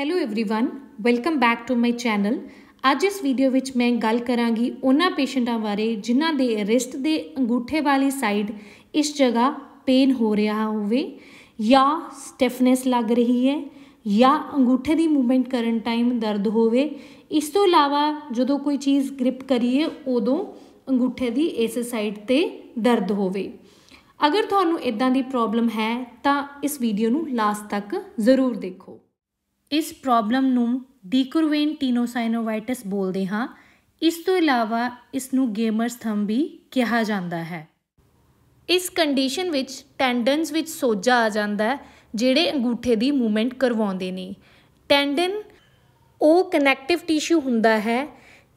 hello everyone welcome back to my channel ਅੱਜ ਇਸ video ਵਿੱਚ ਮੈਂ ਗੱਲ ਕਰਾਂਗੀ ਉਹਨਾਂ ਪੇਸ਼ੈਂਟਾਂ ਬਾਰੇ ਜਿਨ੍ਹਾਂ ਦੇ ਰਿਸਟ ਦੇ ਅੰਗੂਠੇ ਵਾਲੀ ਸਾਈਡ ਇਸ ਜਗ੍ਹਾ ਪੇਨ ਹੋ ਰਿਹਾ ਹੋਵੇ ਜਾਂ ਸਟਿਫਨੈਸ ਲੱਗ ਰਹੀ ਹੈ ਜਾਂ ਅੰਗੂਠੇ ਦੀ ਮੂਵਮੈਂਟ ਕਰਨ ਟਾਈਮ ਦਰਦ ਹੋਵੇ ਇਸ ਤੋਂ ਇਲਾਵਾ ਜਦੋਂ ਕੋਈ ਚੀਜ਼ ਗ੍ਰਿਪ ਕਰੀਏ ਉਦੋਂ ਅੰਗੂਠੇ ਦੀ ਇਸ ਸਾਈਡ ਤੇ ਦਰਦ ਹੋਵੇ ਅਗਰ ਤੁਹਾਨੂੰ ਇਦਾਂ ਦੀ ਪ੍ਰੋਬਲਮ ਹੈ ਤਾਂ ਇਸ ਵੀਡੀਓ ਨੂੰ ਲਾਸਟ ਤੱਕ ਜ਼ਰੂਰ ਦੇਖੋ ਇਸ ਪ੍ਰੋਬਲਮ ਨੂੰ ਡੀਕੁਰਵੇਨ ਟੀਨੋਸਾਈਨੋਵਾਈਟਿਸ ਬੋਲਦੇ ਹਾਂ ਇਸ ਤੋਂ ਇਲਾਵਾ ਇਸ ਨੂੰ ਗੇਮਰਸ ਥੰਬ ਵੀ ਕਿਹਾ ਜਾਂਦਾ ਹੈ ਇਸ ਕੰਡੀਸ਼ਨ ਵਿੱਚ ਟੈਂਡਨਸ ਵਿੱਚ ਸੋਜਾ ਆ ਜਾਂਦਾ ਹੈ ਜਿਹੜੇ ਅੰਗੂਠੇ ਦੀ ਮੂਵਮੈਂਟ ਕਰਵਾਉਂਦੇ ਨੇ ਟੈਂਡਨ ਉਹ ਕਨੈਕਟਿਵ ਟਿਸ਼ੂ ਹੁੰਦਾ ਹੈ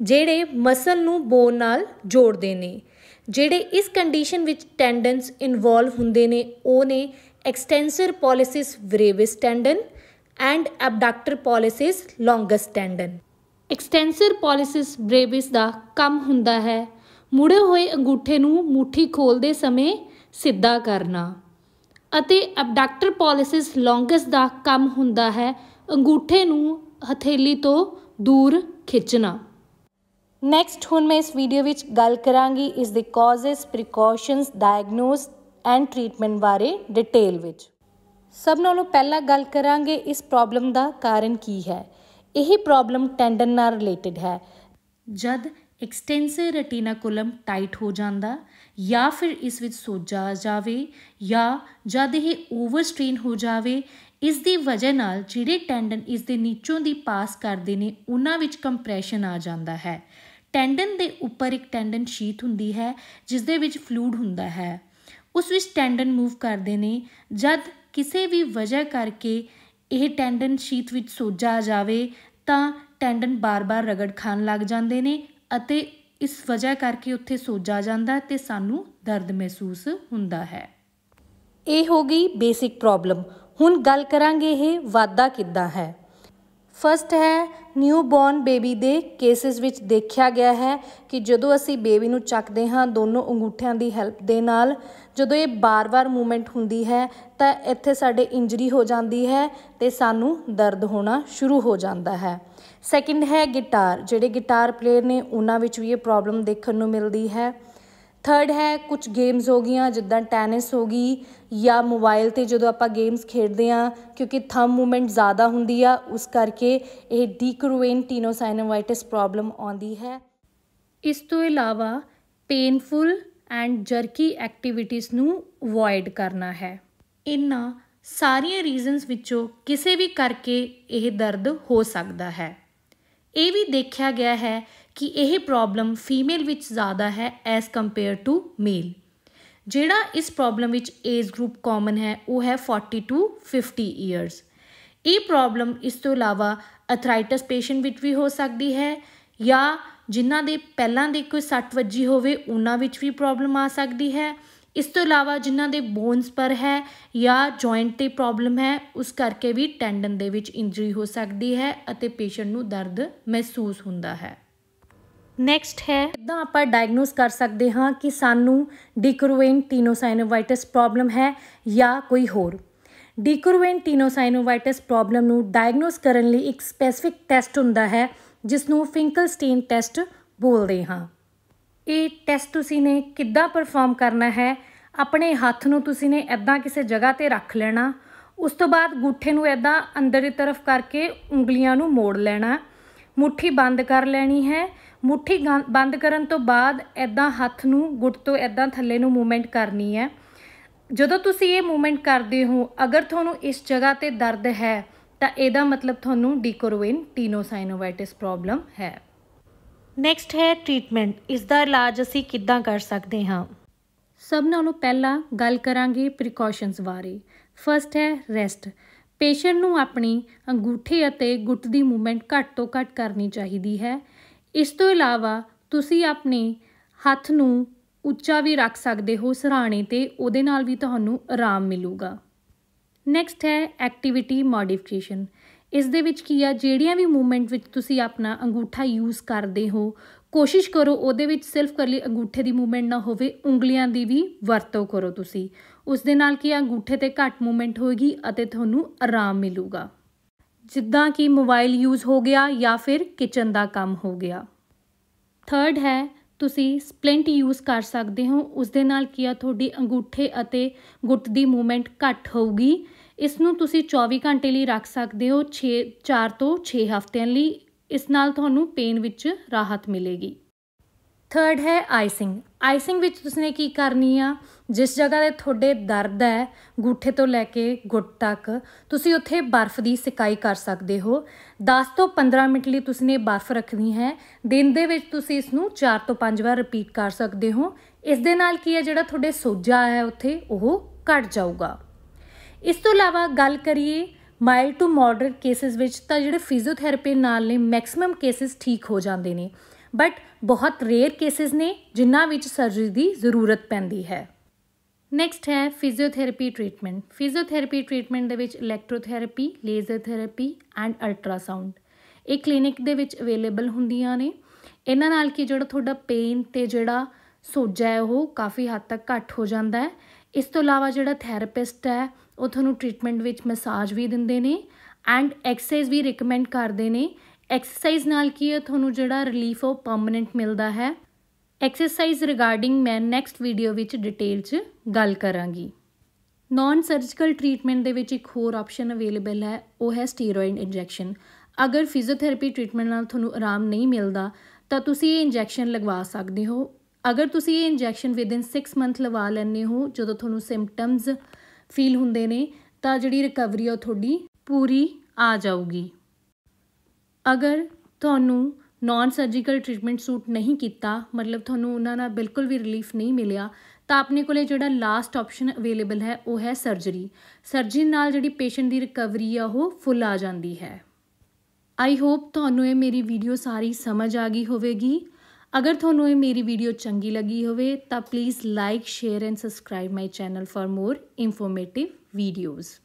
ਜਿਹੜੇ ਮਸਲ ਨੂੰ ਬੋਨ ਨਾਲ ਜੋੜਦੇ ਨੇ ਜਿਹੜੇ ਇਸ ਕੰਡੀਸ਼ਨ ਵਿੱਚ ਟੈਂਡਨਸ ਇਨਵੋਲਵ ਹੁੰਦੇ ਨੇ ਉਹ ਨੇ extensor pollicis brevis tendon and abductor pollicis longest tendon extensor pollicis brevis ਦਾ ਕੰਮ ਹੁੰਦਾ ਹੈ ਮੁੜੇ ਹੋਏ ਅੰਗੂਠੇ ਨੂੰ ਮੁਠੀ ਖੋਲਦੇ ਸਮੇਂ ਸਿੱਧਾ ਕਰਨਾ ਅਤੇ ਐਬਡਕਟਰ ਪੋਲਿਸਿਸ ਲੌਂਗਸ ਦਾ ਕੰਮ ਹੁੰਦਾ ਹੈ ਅੰਗੂਠੇ ਨੂੰ ਹਥੇਲੀ ਤੋਂ ਦੂਰ ਖਿੱਚਣਾ ਨੈਕਸਟ ਹੁਣ ਮੈਂ ਇਸ ਵੀਡੀਓ ਵਿੱਚ ਗੱਲ ਕਰਾਂਗੀ ਇਸ ਦੇ causes precautions diagnosis and treatment ਬਾਰੇ ਡਿਟੇਲ ਵਿੱਚ ਸਭ ਨਾਲੋਂ ਪਹਿਲਾਂ ਗੱਲ ਕਰਾਂਗੇ ਇਸ ਪ੍ਰੋਬਲਮ ਦਾ ਕਾਰਨ ਕੀ ਹੈ ਇਹ ਪ੍ਰੋਬਲਮ ਟੈਂਡਨ ਨਾਲ ਰਿਲੇਟਡ ਹੈ ਜਦ ਐਕਸਟੈਂਸਰ ਰੈਟੀਨਾਕੁਲਮ ਟਾਈਟ ਹੋ ਜਾਂਦਾ ਜਾਂ ਫਿਰ ਇਸ ਵਿੱਚ ਸੋਜਾ ਆ ਜਾਵੇ ਜਾਂ ਜਦ ਇਹ ਓਵਰ ਸਟ੍ਰੇਨ ਹੋ ਜਾਵੇ ਇਸ ਦੀ ਵਜ੍ਹਾ ਨਾਲ ਜਿਹੜੇ ਟੈਂਡਨ ਇਸ ਦੇ ਨੀਚੋਂ ਦੀ ਪਾਸ ਕਰਦੇ ਨੇ ਉਹਨਾਂ ਵਿੱਚ ਕੰਪਰੈਸ਼ਨ ਆ ਜਾਂਦਾ ਹੈ ਟੈਂਡਨ ਦੇ ਉੱਪਰ ਇੱਕ ਟੈਂਡਨ ਸ਼ੀਟ ਹੁੰਦੀ ਹੈ ਜਿਸ ਦੇ ਵਿੱਚ ਫਲੂਇਡ ਹੁੰਦਾ ਹੈ ਉਸ ਵਿੱਚ ਟੈਂਡਨ ਮੂਵ ਕਰਦੇ ਨੇ ਜਦ ਕਿਸੇ ਵੀ ਵਜ੍ਹਾ ਕਰਕੇ ਇਹ ਟੈਂਡਨ ਸ਼ੀਥ ਵਿੱਚ ਸੋਜਾ ਆ ਜਾਵੇ ਤਾਂ ਟੈਂਡਨ ਬਾਰ-ਬਾਰ ਰਗੜ ਖਾਣ ਲੱਗ ਜਾਂਦੇ ਨੇ ਅਤੇ ਇਸ ਵਜ੍ਹਾ ਕਰਕੇ ਉੱਥੇ ਸੋਜਾ ਜਾਂਦਾ ਤੇ ਸਾਨੂੰ ਦਰਦ ਮਹਿਸੂਸ ਹੁੰਦਾ ਹੈ ਇਹ ਹੋ ਗਈ ਬੇਸਿਕ ਪ੍ਰੋਬਲਮ ਹੁਣ ਗੱਲ ਕਰਾਂਗੇ ਇਹ ਵਾਧਾ ਕਿੱਦਾਂ ਹੈ ਫਸਟ ਹੈ ਨਿਊ ਬੌਰਨ ਬੇਬੀ ਦੇ ਕੇਸਿਸ ਵਿੱਚ ਦੇਖਿਆ ਗਿਆ ਹੈ ਕਿ ਜਦੋਂ ਅਸੀਂ ਬੇਬੀ ਨੂੰ ਚੱਕਦੇ ਹਾਂ ਦੋਨੋਂ ਅੰਗੂਠਿਆਂ ਦੀ ਹੈਲਪ ਦੇ ਨਾਲ ਜਦੋਂ ਇਹ ਬਾਰ-ਬਾਰ ਮੂਵਮੈਂਟ ਹੁੰਦੀ ਹੈ ਤਾਂ ਇੱਥੇ ਸਾਡੇ ਇੰਜਰੀ ਹੋ ਜਾਂਦੀ ਹੈ ਤੇ ਸਾਨੂੰ ਦਰਦ ਹੋਣਾ ਸ਼ੁਰੂ ਹੋ ਜਾਂਦਾ ਹੈ ਸੈਕਿੰਡ ਹੈ ਗਿਟਾਰ ਜਿਹੜੇ ਗਿਟਾਰ ਪਲੇਅਰ ਨੇ ਉਹਨਾਂ ਵਿੱਚ ਵੀ ਇਹ ਪ੍ਰੋਬਲਮ ਦੇਖਣ ਨੂੰ ਮਿਲਦੀ ਹੈ ਥਰਡ ਹੈ ਕੁਝ ਗੇਮਸ ਹੋ ਗਈਆਂ ਜਿੱਦਾਂ ਟੈਨਿਸ ਹੋ ਗਈ ਜਾਂ ਮੋਬਾਈਲ ਤੇ ਜਦੋਂ ਆਪਾਂ ਗੇਮਸ ਖੇਡਦੇ ਆ ਕਿਉਂਕਿ ਥੰਬ ਮੂਵਮੈਂਟ ਜ਼ਿਆਦਾ ਹੁੰਦੀ ਆ ਉਸ ਕਰਕੇ ਇਹ ਡੀਕਰੂਏਨ ਟੀਨੋਸਾਈਨੋਵਾਈਟਿਸ ਪ੍ਰੋਬਲਮ ਆਉਂਦੀ ਹੈ ਇਸ ਤੋਂ ਇਲਾਵਾ ਪੇਨਫੁਲ ਐਂਡ ਜਰਕੀ ਐਕਟੀਵਿਟੀਜ਼ ਨੂੰ ਅਵੋਇਡ ਕਰਨਾ ਹੈ ਇਨ੍ਹਾਂ ਸਾਰੀਆਂ ਰੀਜ਼ਨਸ ਵਿੱਚੋਂ ਕਿਸੇ ਵੀ ਕਰਕੇ ਇਹ ਦਰਦ ਹੋ ਸਕਦਾ ਹੈ ਇਹ ਵੀ ਦੇਖਿਆ ਗਿਆ ਹੈ ਕਿ ਇਹ ਪ੍ਰੋਬਲਮ ਫੀਮੇਲ ਵਿੱਚ ਜ਼ਿਆਦਾ ਹੈ ਐਸ ਕੰਪੇਅਰ ਟੂ ਮੇਲ ਜਿਹੜਾ ਇਸ ਪ੍ਰੋਬਲਮ ਵਿੱਚ ਏਜ ਗਰੁੱਪ ਕਾਮਨ ਹੈ ਉਹ ਹੈ 40 ਟੂ 50 ਇਅਰਸ ਇਹ ਪ੍ਰੋਬਲਮ ਇਸ ਤੋਂ ਇਲਾਵਾ ਅਰਥਰਾਈਟਸ ਪੇਸ਼ੈਂਟ ਵਿੱਚ ਵੀ ਹੋ ਸਕਦੀ ਹੈ ਜਾਂ ਜਿਨ੍ਹਾਂ ਦੇ ਪਹਿਲਾਂ ਦੇ ਕੋਈ ਸੱਟ ਵੱਜੀ ਹੋਵੇ ਉਹਨਾਂ ਵਿੱਚ ਵੀ ਪ੍ਰੋਬਲਮ ਆ ਸਕਦੀ ਹੈ ਇਸ ਤੋਂ ਇਲਾਵਾ ਜਿਨ੍ਹਾਂ ਦੇ ਬੋਨਸ ਪਰ ਹੈ ਜਾਂ ਜੁਆਇੰਟ ਤੇ ਪ੍ਰੋਬਲਮ ਹੈ ਉਸ ਕਰਕੇ ਵੀ ਟੈਂਡਨ ਦੇ ਵਿੱਚ ਇੰਜਰੀ ਹੋ ਸਕਦੀ ਹੈ ਅਤੇ ਪੇਸ਼ੈਂਟ ਨੂੰ ਦਰਦ ਮਹਿਸੂਸ ਹੁੰਦਾ ਹੈ ਨੈਕਸਟ ਹੈ ਇਦਾਂ ਆਪਾਂ ਡਾਇਗਨੋਸ ਕਰ ਸਕਦੇ ਹਾਂ ਕਿ ਸਾਨੂੰ ਡਿਕਰੂਇਨ ਟੀਨੋਸਾਈਨੋਵਾਈਟਸ ਪ੍ਰੋਬਲਮ ਹੈ ਜਾਂ ਕੋਈ ਹੋਰ ਡਿਕਰੂਇਨ ਟੀਨੋਸਾਈਨੋਵਾਈਟਸ ਪ੍ਰੋਬਲਮ ਨੂੰ ਡਾਇਗਨੋਸ ਕਰਨ ਲਈ ਇੱਕ ਸਪੈਸਿਫਿਕ ਟੈਸਟ ਹੁੰਦਾ ਹੈ ਜਿਸ ਨੂੰ ਫਿੰਕਲਸਟੀਨ ਟੈਸਟ ਬੋਲਦੇ ਹਾਂ ਇਹ ਟੈਸਟ ਤੁਸੀਂ ਨੇ ਕਿੱਦਾਂ ਪਰਫਾਰਮ ਕਰਨਾ ਹੈ ਆਪਣੇ ਹੱਥ ਨੂੰ ਤੁਸੀਂ ਨੇ ਐਦਾਂ ਕਿਸੇ ਜਗ੍ਹਾ ਤੇ ਰੱਖ ਲੈਣਾ ਉਸ ਤੋਂ ਬਾਅਦ ਗੁੱਠੇ ਨੂੰ ਐਦਾਂ ਅੰਦਰ ਦੀ ਤਰਫ ਕਰਕੇ ਉਂਗਲੀਆਂ ਨੂੰ ਮੋੜ ਲੈਣਾ ਮੁੱਠੀ ਬੰਦ ਕਰ ਲੈਣੀ ਹੈ ਮੁੱਠੀ ਬੰਦ ਕਰਨ ਤੋਂ ਬਾਅਦ ਐਦਾਂ ਹੱਥ ਨੂੰ ਗੁੱਟ ਤੋਂ ਐਦਾਂ ਥੱਲੇ ਨੂੰ ਮੂਵਮੈਂਟ ਕਰਨੀ ਹੈ ਜਦੋਂ ਤੁਸੀਂ ਇਹ ਮੂਵਮੈਂਟ ਕਰਦੇ ਹੋ ਅਗਰ ਤੁਹਾਨੂੰ ਇਸ ਜਗ੍ਹਾ ਤੇ ਦਰਦ ਹੈ ਤਾਂ ਇਹਦਾ ਮਤਲਬ ਤੁਹਾਨੂੰ ਡੀਕੋਰੋਇਨ ਟੀਨੋਸਾਈਨੋਵਾਈਟਿਸ ਪ੍ਰੋਬਲਮ ਹੈ ਨੈਕਸਟ ਹੈ ਟ੍ਰੀਟਮੈਂਟ ਇਸ ਦਾ ਇਲਾਜ ਅਸੀਂ ਕਿੱਦਾਂ ਕਰ ਸਕਦੇ ਹਾਂ ਸਭ ਨਾਲੋਂ ਪਹਿਲਾਂ ਗੱਲ ਕਰਾਂਗੇ ਪ੍ਰੀਕਾਸ਼ਨਸ ਬਾਰੇ ਫਰਸਟ ਹੈ ਰੈਸਟ ਪੇਸ਼ੈਂਟ ਨੂੰ ਆਪਣੀ ਅੰਗੂਠੇ ਅਤੇ ਗੁੱਟ ਦੀ ਮੂਵਮੈਂਟ ਘੱਟ ਤੋਂ ਘੱਟ ਕਰਨੀ ਚਾਹੀਦੀ ਹੈ ਇਸ ਤੋਂ ਇਲਾਵਾ ਤੁਸੀਂ ਆਪਣੇ ਹੱਥ ਨੂੰ ਉੱਚਾ ਵੀ ਰੱਖ ਸਕਦੇ ਹੋ ਸਰਾਣੇ ਤੇ ਉਹਦੇ ਨਾਲ ਵੀ ਤੁਹਾਨੂੰ ਆਰਾਮ ਮਿਲੂਗਾ ਨੈਕਸਟ ਹੈ ਐਕਟੀਵਿਟੀ ਮੋਡੀਫਿਕੇਸ਼ਨ ਇਸ ਦੇ ਵਿੱਚ ਕੀ ਆ ਜਿਹੜੀਆਂ ਵੀ ਮੂਵਮੈਂਟ ਵਿੱਚ ਤੁਸੀਂ ਆਪਣਾ ਅੰਗੂਠਾ ਯੂਜ਼ ਕਰਦੇ ਹੋ ਕੋਸ਼ਿਸ਼ ਕਰੋ ਉਹਦੇ ਵਿੱਚ ਸਿਰਫ ਕਰਲੀ ਅੰਗੂਠੇ ਦੀ ਮੂਵਮੈਂਟ ਨਾ ਹੋਵੇ ਉਂਗਲੀਆਂ ਦੀ ਵੀ ਵਰਤੋਂ ਕਰੋ ਤੁਸੀਂ ਉਸ ਦੇ ਨਾਲ ਕੀ ਆ ਅੰਗੂਠੇ ਤੇ ਘੱਟ ਮੂਵਮੈਂਟ ਹੋਏਗੀ ਅਤੇ ਤੁਹਾਨੂੰ ਆਰਾਮ ਮਿਲੂਗਾ ਜਿੱਦਾਂ ਕਿ ਮੋਬਾਈਲ ਯੂਜ਼ ਹੋ ਗਿਆ ਜਾਂ ਫਿਰ ਕਿਚਨ ਦਾ ਕੰਮ ਹੋ ਗਿਆ ਥਰਡ ਹੈ ਤੁਸੀਂ ਸਪਲਿੰਟ ਯੂਜ਼ ਕਰ ਸਕਦੇ ਹੋ ਉਸ ਦੇ ਨਾਲ ਕੀ ਆ ਤੁਹਾਡੀ ਅੰਗੂਠੇ ਅਤੇ ਗੁੱਟ ਦੀ ਮੂਵਮੈਂਟ ਘੱਟ ਹੋਊਗੀ ਇਸ ਨੂੰ ਤੁਸੀਂ 24 ਘੰਟੇ ਲਈ ਰੱਖ ਸਕਦੇ ਹੋ 6 4 ਤੋਂ 6 ਹਫ਼ਤਿਆਂ ਲਈ ਇਸ ਨਾਲ ਤੁਹਾਨੂੰ ਪੇਨ ਵਿੱਚ ਰਾਹਤ ਮਿਲੇਗੀ ਥਰਡ ਹੈ ਆਈਸਿੰਗ ਆਈਸਿੰਗ ਵਿੱਚ ਤੁਸੀਂ ਨੇ ਕੀ ਕਰਨੀ ਆ ਜਿਸ ਜਗ੍ਹਾ ਤੇ ਤੁਹਾਡੇ ਦਰਦ ਹੈ ਗੂਠੇ ਤੋਂ ਲੈ ਕੇ ਗੁੱਟ ਤੱਕ ਤੁਸੀਂ ਉੱਥੇ ਬਰਫ਼ ਦੀ ਸਿਕਾਈ ਕਰ ਸਕਦੇ ਹੋ 10 ਤੋਂ 15 ਮਿੰਟ ਲਈ ਤੁਸੀਂ ਨੇ ਬਰਫ਼ ਰੱਖਣੀ ਹੈ ਦਿਨ ਦੇ ਵਿੱਚ ਤੁਸੀਂ ਇਸ ਨੂੰ 4 ਤੋਂ 5 ਵਾਰ ਰਿਪੀਟ ਕਰ ਸਕਦੇ ਹੋ ਇਸ ਦੇ ਨਾਲ ਕੀ ਹੈ ਜਿਹੜਾ ਤੁਹਾਡੇ ਸੋਜਾ ਹੈ ਉੱਥੇ ਉਹ ਘਟ ਜਾਊਗਾ ਇਸ ਤੋਂ ਇਲਾਵਾ ਗੱਲ ਕਰੀਏ ਮਾਈਲਡ ਟੂ ਮੋਡਰੇਟ ਕੇਸਿਸ ਵਿੱਚ ਤਾਂ ਜਿਹੜੇ ਫਿਜ਼ੀਓਥੈਰੇਪੀ ਨਾਲ ਨੇ ਮੈਕਸਿਮਮ ਕੇਸਿਸ ਠੀਕ ਹੋ ਜਾਂਦੇ ਨੇ ਬਟ ਬਹੁਤ ਰੇਅਰ ਕੇਸਿਸ ਨੇ ਜਿਨ੍ਹਾਂ ਵਿੱਚ ਸਰਜਰੀ ਦੀ ਜ਼ਰੂਰਤ ਪੈਂਦੀ ਹੈ ਨੈਕਸਟ ਹੈ ਫਿਜ਼ੀਓਥੈਰੇਪੀ ਟ੍ਰੀਟਮੈਂਟ ਫਿਜ਼ੀਓਥੈਰੇਪੀ ਟ੍ਰੀਟਮੈਂਟ ਦੇ ਵਿੱਚ electrotherapy laser therapy and ultrasound ਇਹ ਕਲੀਨਿਕ ਦੇ ਵਿੱਚ ਅਵੇਲੇਬਲ ਹੁੰਦੀਆਂ ਨੇ ਇਹਨਾਂ ਨਾਲ ਕੀ ਜਿਹੜਾ ਤੁਹਾਡਾ ਪੇਨ ਤੇ ਜਿਹੜਾ ਸੋਜਾ ਹੈ ਉਹ ਕਾਫੀ ਹੱਦ ਤੱਕ ਘੱਟ ਹੋ ਜਾਂਦਾ ਹੈ ਇਸ ਤੋਂ ਇਲਾਵਾ ਜਿਹੜਾ ਥੈਰੇਪਿਸਟ ਹੈ ਉਹ ਤੁਹਾਨੂੰ ਟ੍ਰੀਟਮੈਂਟ ਵਿੱਚ ਮਸਾਜ ਵੀ ਦਿੰਦੇ ਨੇ ਐਂਡ ਐਕਸਰਸਾਈਜ਼ ਵੀ ਰეკਮੈਂਡ ਕਰਦੇ ਨੇ ਐਕਸਰਸਾਈਜ਼ ਨਾਲ ਕੀ ਹੈ ਤੁਹਾਨੂੰ ਜਿਹੜਾ ਰਿਲੀਫ ਉਹ ਪਰਮਨੈਂਟ ਮਿਲਦਾ ਹੈ ਐਕਸਰਸਾਈਜ਼ ਰਿਗਾਰਡਿੰਗ ਮੈਂ ਨੈਕਸਟ ਵੀਡੀਓ ਵਿੱਚ ਡਿਟੇਲ 'ਚ ਗੱਲ ਕਰਾਂਗੀ ਨਾਨ ਸਰਜੀਕਲ ਟ੍ਰੀਟਮੈਂਟ ਦੇ ਵਿੱਚ ਇੱਕ ਹੋਰ ਆਪਸ਼ਨ ਅਵੇਲੇਬਲ ਹੈ ਉਹ ਹੈ ਸਟੀਰੋਇਡ ਇੰਜੈਕਸ਼ਨ ਅਗਰ ਫਿਜ਼ੀਓਥੈਰੇਪੀ ਟ੍ਰੀਟਮੈਂਟ ਨਾਲ ਤੁਹਾਨੂੰ ਆਰਾਮ ਨਹੀਂ ਮਿਲਦਾ ਤਾਂ ਤੁਸੀਂ ਇਹ ਇੰਜੈਕਸ਼ਨ ਲਗਵਾ ਸਕਦੇ ਹੋ ਅਗਰ ਤੁਸੀਂ ਇਹ ਇੰਜੈਕਸ਼ਨ ਵਿਦਿਨ 6 ਮੰਥ ਲਵਾ ਲੈਣੇ ਹੋ ਜਦੋਂ ਤੁਹਾਨੂੰ ਸਿੰਪਟਮਸ ਫੀਲ ਹੁੰਦੇ ਨੇ ਤਾਂ ਜਿਹੜੀ ਰਿਕਵਰੀ ਆ ਤੁਹਾਡੀ ਪੂਰੀ ਆ ਜਾਊਗੀ ਅਗਰ ਤੁਹਾਨੂੰ ਨਾਨ ਸਰਜੀਕਲ ਟ੍ਰੀਟਮੈਂਟ ਸੂਟ ਨਹੀਂ ਕੀਤਾ ਮਤਲਬ ਤੁਹਾਨੂੰ ਉਹਨਾਂ ਨਾਲ ਬਿਲਕੁਲ ਵੀ ਰਿਲੀਫ ਨਹੀਂ ਮਿਲਿਆ ਤਾਂ ਆਪਣੇ ਕੋਲੇ ਜਿਹੜਾ ਲਾਸਟ ਆਪਸ਼ਨ ਅਵੇਲੇਬਲ ਹੈ ਉਹ ਹੈ ਸਰਜਰੀ ਸਰਜਰੀ ਨਾਲ ਜਿਹੜੀ ਪੇਸ਼ੈਂਟ ਦੀ ਰਿਕਵਰੀ ਆ ਉਹ ਫੁੱਲ ਆ ਜਾਂਦੀ ਹੈ ਆਈ ਹੋਪ ਤੁਹਾਨੂੰ ਇਹ ਮੇਰੀ ਵੀਡੀਓ ਸਾਰੀ ਸਮਝ ਆ ਗਈ ਹੋਵੇਗੀ ਅਗਰ ਤੁਹਾਨੂੰ ਇਹ ਮੇਰੀ ਵੀਡੀਓ ਚੰਗੀ ਲੱਗੀ ਹੋਵੇ ਤਾਂ please like share and subscribe my channel for more informative videos